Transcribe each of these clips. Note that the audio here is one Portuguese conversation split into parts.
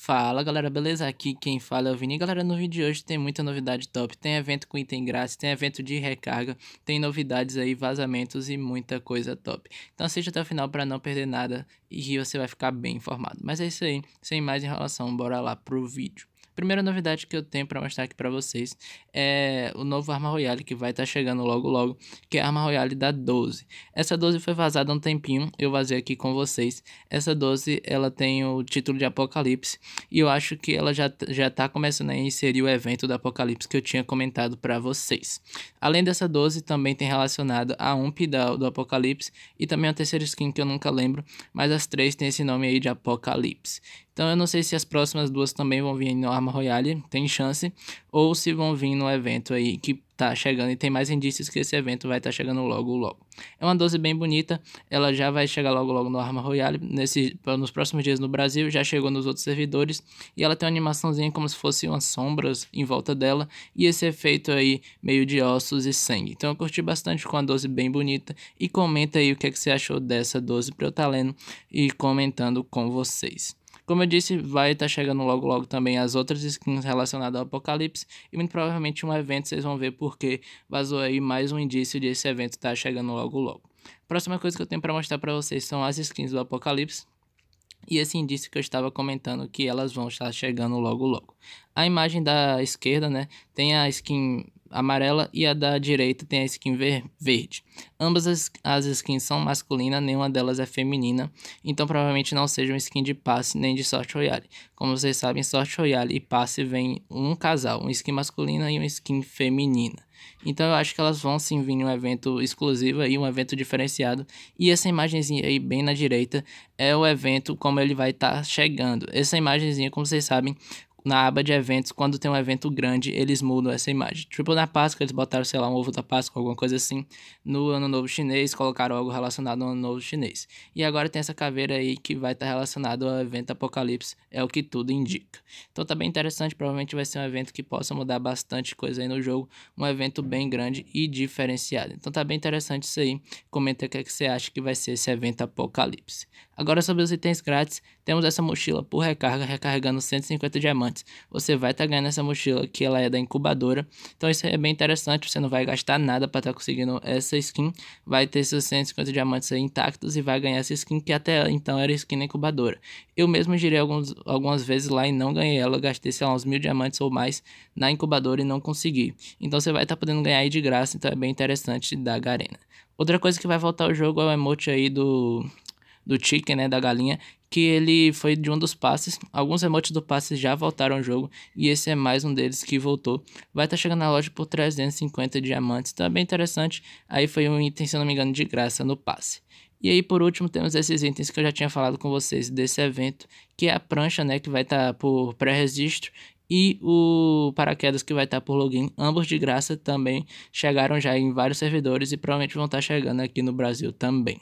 Fala galera, beleza? Aqui quem fala é o Vini. Galera, no vídeo de hoje tem muita novidade top. Tem evento com item grátis, tem evento de recarga, tem novidades aí, vazamentos e muita coisa top. Então assista até o final para não perder nada e você vai ficar bem informado. Mas é isso aí, sem mais enrolação, bora lá pro vídeo. Primeira novidade que eu tenho para mostrar aqui para vocês é o novo Arma Royale que vai estar tá chegando logo logo, que é a Arma Royale da 12. Essa 12 foi vazada há um tempinho, eu vazei aqui com vocês. Essa 12, ela tem o título de Apocalipse e eu acho que ela já já tá começando a inserir o evento do Apocalipse que eu tinha comentado para vocês. Além dessa 12, também tem relacionado a um pedal do Apocalipse e também a terceira skin que eu nunca lembro, mas as três têm esse nome aí de Apocalipse. Então eu não sei se as próximas duas também vão vir no Arma Royale, tem chance, ou se vão vir no evento aí que tá chegando e tem mais indícios que esse evento vai estar tá chegando logo logo. É uma 12 bem bonita, ela já vai chegar logo logo no Arma Royale, nesse, nos próximos dias no Brasil, já chegou nos outros servidores, e ela tem uma animaçãozinha como se fosse umas sombras em volta dela, e esse efeito aí meio de ossos e sangue. Então eu curti bastante com a 12 bem bonita, e comenta aí o que, é que você achou dessa 12 pra eu estar tá lendo e comentando com vocês. Como eu disse, vai estar tá chegando logo logo também as outras skins relacionadas ao Apocalipse e muito provavelmente um evento, vocês vão ver porque vazou aí mais um indício de esse evento estar tá chegando logo logo. Próxima coisa que eu tenho para mostrar para vocês são as skins do Apocalipse e esse indício que eu estava comentando que elas vão estar chegando logo logo. A imagem da esquerda, né, tem a skin amarela e a da direita tem a skin ver verde. Ambas as, as skins são masculinas, nenhuma delas é feminina, então provavelmente não seja uma skin de passe nem de Sorte Royale. Como vocês sabem, Sorte Royale e passe vem um casal, uma skin masculina e uma skin feminina. Então eu acho que elas vão sim vir em um evento exclusivo e um evento diferenciado. E essa imagenzinha aí bem na direita é o evento como ele vai estar tá chegando. Essa imagenzinha, como vocês sabem, na aba de eventos, quando tem um evento grande, eles mudam essa imagem. Tipo na Páscoa, eles botaram, sei lá, um ovo da Páscoa, alguma coisa assim. No Ano Novo Chinês, colocaram algo relacionado ao Ano Novo Chinês. E agora tem essa caveira aí que vai estar tá relacionado ao evento Apocalipse, é o que tudo indica. Então tá bem interessante, provavelmente vai ser um evento que possa mudar bastante coisa aí no jogo. Um evento bem grande e diferenciado. Então tá bem interessante isso aí. Comenta o que, é que você acha que vai ser esse evento Apocalipse. Agora sobre os itens grátis, temos essa mochila por recarga, recarregando 150 diamantes. Você vai estar tá ganhando essa mochila, que ela é da incubadora. Então isso é bem interessante, você não vai gastar nada para estar tá conseguindo essa skin. Vai ter seus 150 diamantes intactos e vai ganhar essa skin, que até então era skin da incubadora. Eu mesmo girei alguns, algumas vezes lá e não ganhei ela, gastei, sei lá, uns mil diamantes ou mais na incubadora e não consegui. Então você vai estar tá podendo ganhar aí de graça, então é bem interessante da Garena. Outra coisa que vai voltar ao jogo é o emote aí do do Chicken, né, da galinha, que ele foi de um dos passes. Alguns emotes do passe já voltaram ao jogo e esse é mais um deles que voltou. Vai estar tá chegando na loja por 350 diamantes, também tá bem interessante. Aí foi um item, se não me engano, de graça no passe. E aí, por último, temos esses itens que eu já tinha falado com vocês desse evento, que é a prancha, né, que vai estar tá por pré-registro, e o paraquedas que vai estar tá por login, ambos de graça também chegaram já em vários servidores e provavelmente vão estar tá chegando aqui no Brasil também.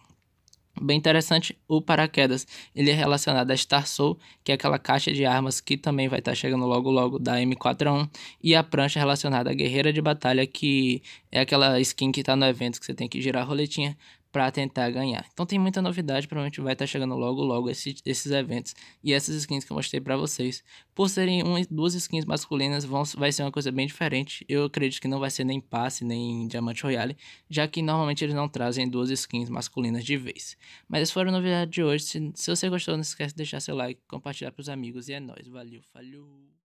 Bem interessante, o paraquedas, ele é relacionado à Star Soul, que é aquela caixa de armas que também vai estar tá chegando logo logo da M41, e a prancha relacionada à guerreira de batalha, que é aquela skin que está no evento que você tem que girar a roletinha para tentar ganhar. Então tem muita novidade, provavelmente vai estar tá chegando logo logo esse, esses eventos e essas skins que eu mostrei para vocês. Por serem um, duas skins masculinas, vão, vai ser uma coisa bem diferente. Eu acredito que não vai ser nem passe, nem diamante royale, já que normalmente eles não trazem duas skins masculinas de vez. Mas essas foram novidades de hoje. Se, se você gostou, não esquece de deixar seu like, compartilhar para os amigos e é nóis. Valeu, falhou!